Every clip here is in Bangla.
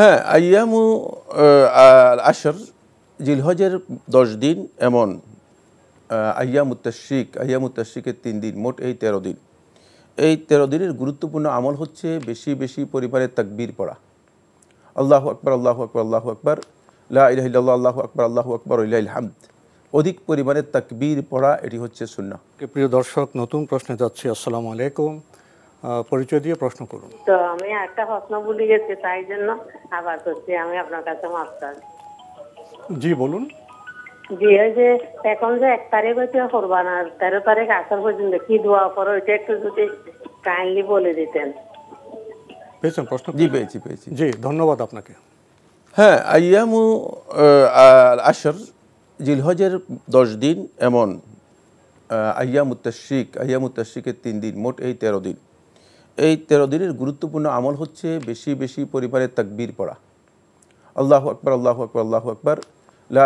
হ্যাঁ আয়ামু আশর জিলহজের দশ দিন এমন আয়ামুত্তাশিক আয়ামুত্তাশিকের তিন দিন মোট এই তেরো দিন এই তেরো দিনের গুরুত্বপূর্ণ আমল হচ্ছে বেশি বেশি পরিমাণে তাকবীর পড়া আল্লাহ আকবর আল্লাহ আকবর আল্লাহ আকবর লাহ আল্লাহ আকবর আল্লাহ আকবর উল্লাহ হামদ অধিক পরিমাণে তাকবীর পড়া এটি হচ্ছে শূন্য প্রিয় দর্শক নতুন প্রশ্নে যাচ্ছি আসসালামু আলাইকুম পরিচয় দিয়ে প্রশ্ন করুন তো আমি একটা প্রশ্ন ভুলে গেছি তাই জন্য আবার করছি আমি আপনার কাছে মাফ জি বলুন জি ওই যে এখন যে এক তারিখ হচ্ছে করবা না তেরো তারিখ আসার পর্যন্ত কি দোয়া করো ওইটা একটু যদি কাইন্ডলি বলে দিতেন পেয়েছেন প্রশ্ন জি পেয়েছি পেয়েছি জি ধন্যবাদ আপনাকে হ্যাঁ আইয়ামু আসর জিলহজের দশ দিন এমন আইয়া আইয়া আইয়ামুত্তাশিকের তিন দিন মোট এই তেরো দিন এই তেরো দিনের গুরুত্বপূর্ণ আমল হচ্ছে বেশি বেশি পরিবারের তাকবীর পড়া আল্লাহ আকবর আল্লাহ আকবর আল্লাহ আকবর লাহ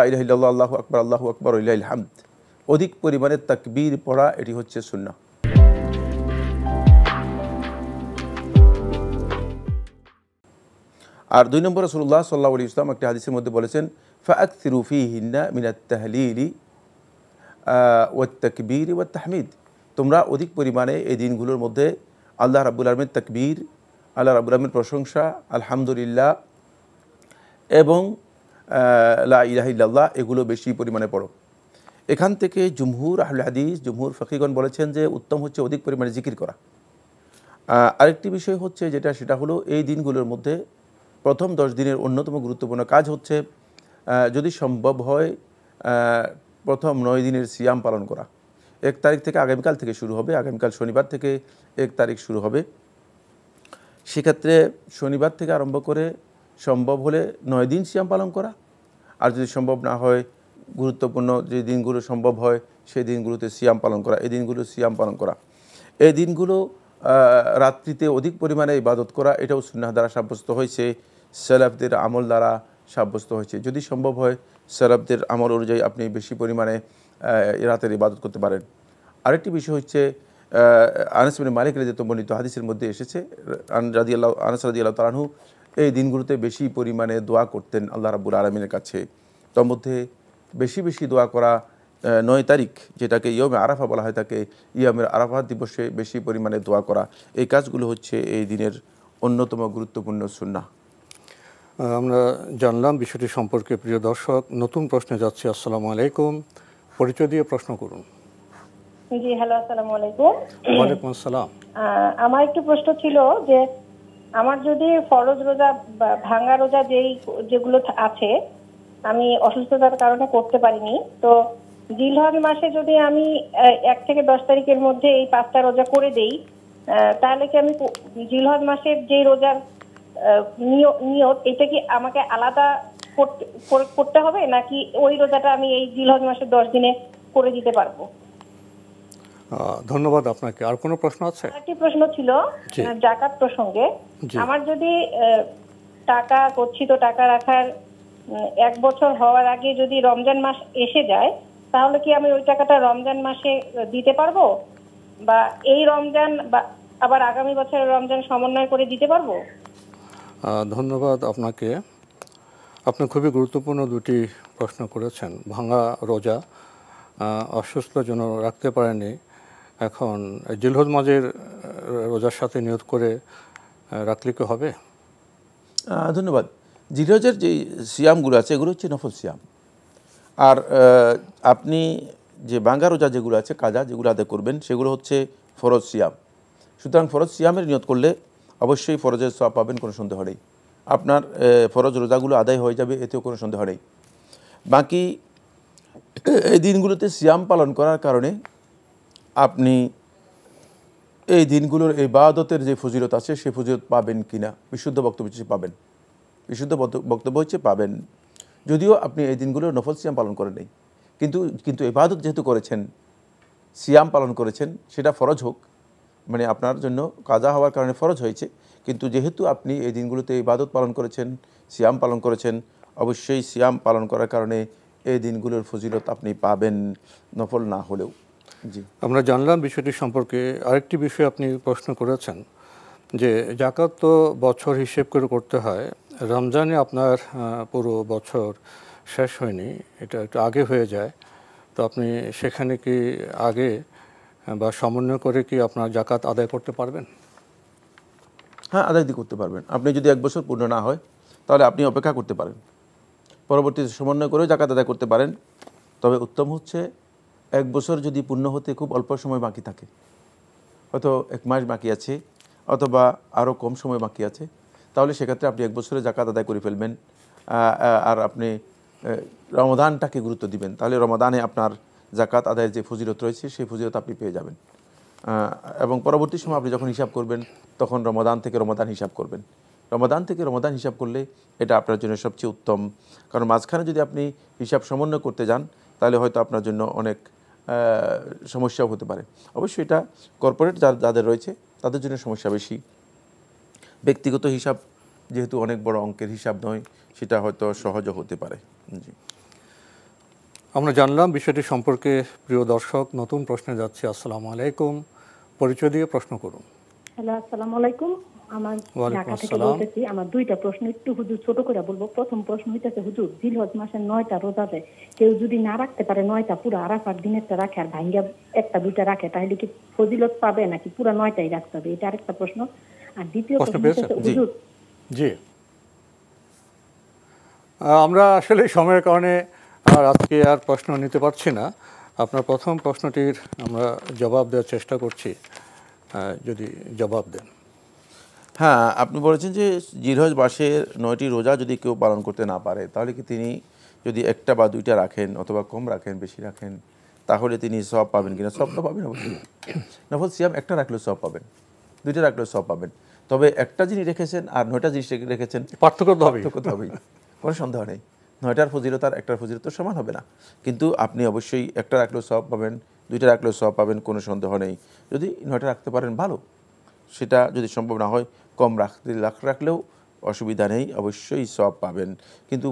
আল্লাহ আকবর আল্লাহ আকবর ইলাইল হামদ অধিক পরিমাণে তাকবীর পড়া এটি হচ্ছে শূন্য আর দুই নম্বর সুল্লাহ সাল্লাহ আলী ইসলাম একটি হাদিসের মধ্যে বলেছেন ফাক সিরুফি হিন্না মিনাত তাহলিরি ও তকবির ও তাহমিদ তোমরা অধিক পরিমাণে এই দিনগুলোর মধ্যে আল্লাহ রাবুল আলমের তকবীর আল্লাহ রাবুল আলমের প্রশংসা আলহামদুলিল্লাহ এবং লা এগুলো বেশি পরিমাণে পড়ো এখান থেকে জুমহুর আহুল হাদিস জুমহুর ফকিগণ বলেছেন যে উত্তম হচ্ছে অধিক পরিমাণে জিকির করা আরেকটি বিষয় হচ্ছে যেটা সেটা হলো এই দিনগুলোর মধ্যে প্রথম দশ দিনের অন্যতম গুরুত্বপূর্ণ কাজ হচ্ছে যদি সম্ভব হয় প্রথম নয় দিনের সিয়াম পালন করা এক তারিখ থেকে আগামীকাল থেকে শুরু হবে আগামীকাল শনিবার থেকে এক তারিখ শুরু হবে সেক্ষেত্রে শনিবার থেকে আরম্ভ করে সম্ভব হলে নয় দিন সিয়াম পালন করা আর যদি সম্ভব না হয় গুরুত্বপূর্ণ যে দিনগুলো সম্ভব হয় সেই দিনগুলোতে সিয়াম পালন করা এই দিনগুলো সিয়াম পালন করা এই দিনগুলো রাত্রিতে অধিক পরিমাণে ইবাদত করা এটাও সুন্নাহ দ্বারা সাব্যস্ত হয়েছে সেলাফদের আমল দ্বারা সাব্যস্ত হয়েছে যদি সম্ভব হয় সেলাফদের আমল অনুযায়ী আপনি বেশি পরিমাণে রাতের ইবাদত করতে পারেন আরেকটি বিষয় হচ্ছে আনাসমিন মালিক রাজিত বর্ণিত হাদিসের মধ্যে এসেছে রাজি আল্লাহ আনাস রাজি আল্লাহ তালানহু এই দিনগুলোতে বেশি পরিমাণে দোয়া করতেন আল্লাহ রাবুল আলমিনের কাছে তার মধ্যে বেশি বেশি দোয়া করা নয় তারিখ যেটাকে ইয়মে আরাফা বলা হয় তাকে ইয়মের আরাফা দিবসে বেশি পরিমাণে দোয়া করা এই কাজগুলো হচ্ছে এই দিনের অন্যতম গুরুত্বপূর্ণ সুন্না আমরা জানলাম বিষয়টি সম্পর্কে প্রিয় দর্শক নতুন প্রশ্নে যাচ্ছি আসসালামু আলাইকুম পরিচয় দিয়ে প্রশ্ন করুন জি হ্যালো আসসালামু আলাইকুম ওয়ালাইকুম আসসালাম আমার একটু প্রশ্ন ছিল যে আমার যদি ফরজ রোজা ভাঙা রোজা যেই যেগুলো আছে আমি অসুস্থতার কারণে করতে পারিনি তো জিলহজ মাসে যদি আমি এক থেকে দশ তারিখের মধ্যে এই পাঁচটা রোজা করে দেই তাহলে কি আমি জিলহজ মাসের যে রোজার নিয়ত এটা কি আমাকে আলাদা করতে হবে নাকি ওই রোজাটা আমি এই জিলহজ মাসের দশ দিনে করে দিতে পারবো ধন্যবাদ আপনাকে আর কোনো প্রশ্ন আছে একটি প্রশ্ন ছিল জাকাত প্রসঙ্গে আমার যদি টাকা গচ্ছিত টাকা রাখার এক বছর হওয়ার আগে যদি রমজান মাস এসে যায় তাহলে কি আমি ওই টাকাটা রমজান মাসে দিতে পারবো বা এই রমজান বা আবার আগামী বছরের রমজান সমন্বয় করে দিতে পারবো ধন্যবাদ আপনাকে আপনি খুবই গুরুত্বপূর্ণ দুটি প্রশ্ন করেছেন ভাঙা রোজা অসুস্থ জন্য রাখতে পারেনি এখন জিলহজ মাঝের রোজার সাথে নিয়োগ করে রাখলে কি হবে ধন্যবাদ জিলহজের যে সিয়ামগুলো আছে এগুলো হচ্ছে নফল সিয়াম আর আপনি যে বাঙ্গা রোজা যেগুলো আছে কাজা যেগুলো আদায় করবেন সেগুলো হচ্ছে ফরজ সিয়াম সুতরাং ফরজ সিয়ামের নিয়োগ করলে অবশ্যই ফরজের সব পাবেন কোনো সন্দেহ নেই আপনার ফরজ রোজাগুলো আদায় হয়ে যাবে এতেও কোনো সন্দেহ নেই বাকি এই দিনগুলোতে সিয়াম পালন করার কারণে আপনি এই দিনগুলোর এই বাদতের যে ফজিরত আছে সে ফজিরত পাবেন কি না বিশুদ্ধ বক্তব্য হচ্ছে পাবেন বিশুদ্ধ বক্তব্য হচ্ছে পাবেন যদিও আপনি এই দিনগুলোর নফল সিয়াম পালন করেন নেই কিন্তু কিন্তু এবাদত যেহেতু করেছেন সিয়াম পালন করেছেন সেটা ফরজ হোক মানে আপনার জন্য কাজা হওয়ার কারণে ফরজ হয়েছে কিন্তু যেহেতু আপনি এই দিনগুলোতে ইবাদত পালন করেছেন সিয়াম পালন করেছেন অবশ্যই সিয়াম পালন করার কারণে এই দিনগুলোর ফজিলত আপনি পাবেন নফল না হলেও জি আমরা জানলাম বিষয়টি সম্পর্কে আরেকটি বিষয় আপনি প্রশ্ন করেছেন যে জাকাত তো বছর হিসেব করে করতে হয় রমজানে আপনার পুরো বছর শেষ হয়নি এটা একটু আগে হয়ে যায় তো আপনি সেখানে কি আগে বা সমন্বয় করে কি আপনার জাকাত আদায় করতে পারবেন হ্যাঁ আদায় দিয়ে করতে পারবেন আপনি যদি এক বছর পূর্ণ না হয় তাহলে আপনি অপেক্ষা করতে পারেন পরবর্তীতে সমন্বয় করেও জাকাত আদায় করতে পারেন তবে উত্তম হচ্ছে এক বছর যদি পূর্ণ হতে খুব অল্প সময় বাকি থাকে হয়তো এক মাস বাকি আছে অথবা আরও কম সময় বাকি আছে তাহলে সেক্ষেত্রে আপনি এক বছরে জাকাত আদায় করে ফেলবেন আর আপনি রমাদানটাকে গুরুত্ব দিবেন তাহলে রমাদানে আপনার জাকাত আদায়ের যে ফজিরত রয়েছে সেই ফজিরত আপনি পেয়ে যাবেন এবং পরবর্তী সময় আপনি যখন হিসাব করবেন তখন রমাদান থেকে রমাদান হিসাব করবেন রমাদান থেকে রমাদান হিসাব করলে এটা আপনার জন্য সবচেয়ে উত্তম কারণ মাঝখানে যদি আপনি হিসাব সমন্বয় করতে যান তাহলে হয়তো আপনার জন্য অনেক সমস্যাও হতে পারে অবশ্যই এটা কর্পোরেট যার যাদের রয়েছে তাদের জন্য সমস্যা বেশি ব্যক্তিগত হিসাব যেহেতু অনেক বড় অঙ্কের হিসাব নয় সেটা হয়তো সহজও হতে পারে জি আমরা জানলাম বিষয়টি সম্পর্কে প্রিয় দর্শক নতুন প্রশ্নে যাচ্ছি আসসালামু আলাইকুম পরিচয় দিয়ে প্রশ্ন করুন হ্যালো আসসালামু আলাইকুম আমার ঢাকা থেকে বলতেছি আমার দুইটা প্রশ্ন একটু হুজুর ছোট করে বলবো প্রথম প্রশ্ন হইতেছে হুজুর জিলহজ মাসের নয়টা রোজাতে কেউ যদি না রাখতে পারে নয়টা পুরো আরাফার দিনেরটা রাখে আর একটা দুইটা রাখে তাহলে কি ফজিলত পাবে নাকি পুরো নয়টাই রাখতে হবে এটা আরেকটা প্রশ্ন আর দ্বিতীয় প্রশ্ন হুজুর জি আমরা আসলে সময়ের কারণে আজকে আর প্রশ্ন নিতে পারছি না আপনার প্রথম প্রশ্নটির আমরা জবাব দেওয়ার চেষ্টা করছি যদি জবাব দেন হ্যাঁ আপনি বলেছেন যে জিরহজ বাসের নয়টি রোজা যদি কেউ পালন করতে না পারে তাহলে কি তিনি যদি একটা বা দুইটা রাখেন অথবা কম রাখেন বেশি রাখেন তাহলে তিনি সব পাবেন কিনা সব তো পাবেন অবশ্যই নফল সিয়াম একটা রাখলে সব পাবেন দুইটা রাখলে সব পাবেন তবে একটা জিনিস রেখেছেন আর নয়টা জিনিস রেখেছেন পার্থক্য তো হবেই কোনো সন্দেহ নেই নয়টার ফজিলত আর একটার ফজিলত সমান হবে না কিন্তু আপনি অবশ্যই একটা রাখলেও সব পাবেন দুইটা রাখলেও সব পাবেন কোনো সন্দেহ নেই যদি নয়টা রাখতে পারেন ভালো সেটা যদি সম্ভব না হয় কম রাখতে লাখ রাখলেও অসুবিধা নেই অবশ্যই সব পাবেন কিন্তু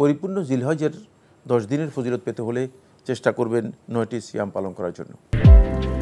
পরিপূর্ণ জিলহজের দশ দিনের ফজিলত পেতে হলে চেষ্টা করবেন নয়টি সিয়াম পালন করার জন্য